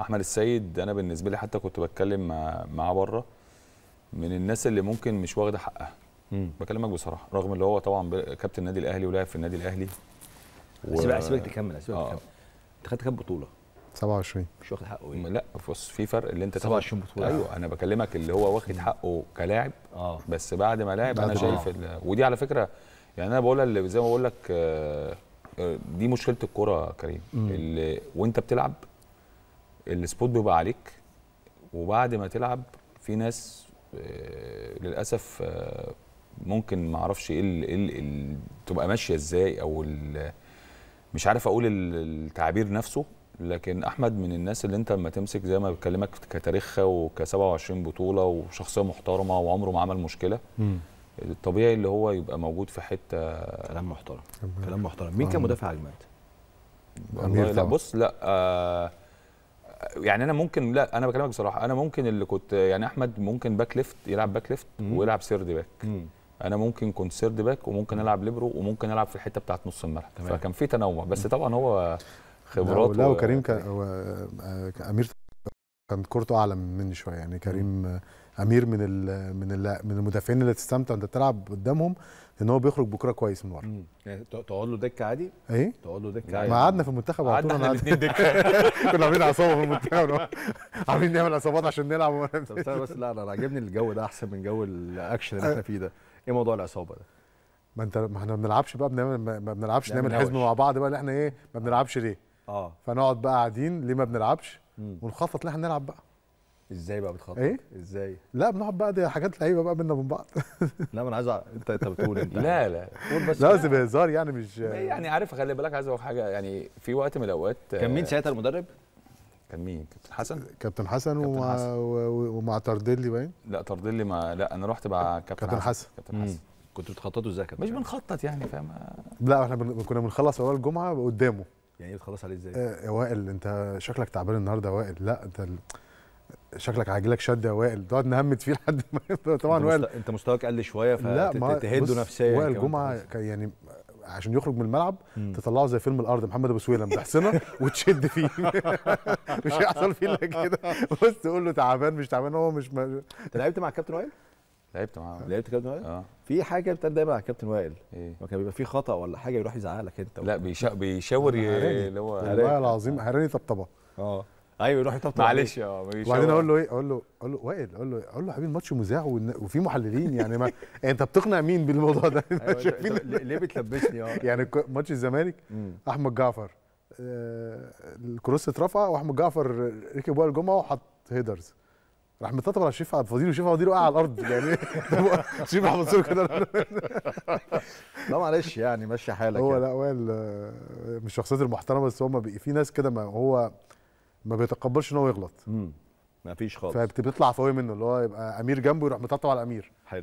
احمد السيد انا بالنسبه لي حتى كنت بتكلم معاه بره من الناس اللي ممكن مش واخده حقها بكلمك بصراحه رغم اللي هو طبعا كابتن النادي الاهلي ولاعب في النادي الاهلي و... سيبك سيبك تكمل سيبك آه. تكمل انت خدت كام بطوله 27 مش واخد حقه ايه لا بص في فرق اللي انت 27 بطوله ايوه انا بكلمك اللي هو واخد حقه كلاعب اه بس بعد ما لاعب انا شايف آه. ودي على فكره يعني انا بقولها اللي زي ما بقول لك آه، آه، دي مشكله الكوره كريم اللي وانت بتلعب السبوت بيبقى عليك وبعد ما تلعب في ناس آه، للاسف آه، ممكن ما اعرفش ايه ال... إيه تبقى ماشيه ازاي او مش عارف اقول التعبير نفسه لكن احمد من الناس اللي انت لما تمسك زي ما بكلمك كتاريخها وك 27 بطوله وشخصيه محترمه وعمره ما عمل مشكله م. الطبيعي اللي هو يبقى موجود في حته كلام محترم كلام محترم مين كان آه. مدافع اجمد؟ لا بص لا آه يعني انا ممكن لا انا بكلمك بصراحه انا ممكن اللي كنت يعني احمد ممكن باك ليفت يلعب باك ليفت ويلعب سيرد باك مم. انا ممكن كنت سيرد باك وممكن العب ليبرو وممكن العب في الحته بتاعت نص الملعب فكان في تنوع بس طبعا هو خبراته لا وكريم آه، كان امير كانت كورته اعلى مني شويه يعني كريم امير من ال من ال من المدافعين اللي تستمتع انت تلعب قدامهم ان هو بيخرج بكره كويس من ورا يعني تقعد له دكه عادي ايه تقعد له دكه عادي ما قعدنا في المنتخب على طول قعدنا الاثنين دكه كنا عاملين عصابه في المنتخب عاملين نعمل عصابات عشان نلعب طب بس لا انا عاجبني الجو ده احسن من جو الاكشن اللي احنا فيه ده ايه موضوع العصابه ده ما انت ما احنا ما بنلعبش بقى بنعمل ما بنلعبش نعمل حزم مع بعض بقى اللي احنا ايه ما بنلعبش ليه اه فنقعد بقى قاعدين ليه ما بنلعبش ونخطط ان احنا نلعب بقى ازاي بقى بتخطط؟ ايه؟ ازاي؟ لا بنقعد بقى دي حاجات لعيبه بقى بينا وبين بعض لا ما انا عايز انت انت بتقول انت إيه؟ لا لا قول بس لا بس بهزار يعني مش يعني عارف خلي بالك عايز اقول حاجه يعني في وقت من الاوقات كان مين آه، ساعتها المدرب؟ كان مين؟ كابتن حسن؟ كابتن حسن ومع حسن. ومع طردلي باين؟ لا طردلي ما لا انا رحت مع كابتن, كابتن حسن كابتن حسن كنتوا بتخططوا ازاي كابتن؟ مش بنخطط يعني فاهم لا احنا بن... كنا بنخلص اول الجمعه قدامه يعني ايه بتخلص عليه ازاي؟ آه، يا وائل انت شكلك تعبان النهارده يا وائل لا انت شكلك عاجلك شد يا وائل تقعد نهمت فيه لحد ما طبعا وائل انت مستواك قل شويه فتهده نفسيا وائل جمعه يعني عشان يخرج من الملعب تطلعه زي فيلم الارض محمد ابو سويلم تحصنه وتشد فيه مش هيحصل فيه الا كده بس تقول له تعبان مش تعبان هو مش انت لعبت مع الكابتن وائل؟ لعبت مع آه. لعبت كابتن وائل؟ اه في حاجه بتتقال دايما على الكابتن وائل إيه؟ كان بيبقى في خطا ولا حاجه يروح يزعلك انت لا بيشاور اللي هو والله العظيم هراني طبطبه اه ايوه يروح يطبطب معلش اه وبعدين اقول له ايه اقول له اقول له وائل اقول له اقول له حبيبي الماتش مذاع وفي محللين يعني ما إيه، انت بتقنع مين بالموضوع ده أيوة، ليه بتلبسني اه يعني ماتش الزمالك احمد جعفر آه، الكروس اترفع واحمد جعفر ركب بقى الجمعه وحط هيدرز راح متطبل على شريف عبد الفضيل وشريف عبد الفضيل وقع على الارض يعني شريف عبد الفضيل كده لا معلش يعني ماشي حالك هو يعني. لا وائل آه، مش الشخصيات المحترمه بس هم في ناس كده ما هو ما بيتقبلش ان هو يغلط مم. ما فيش خالص فبتطلع فوي منه اللي هو يبقى امير جنبه يروح مطبطب على الامير حلو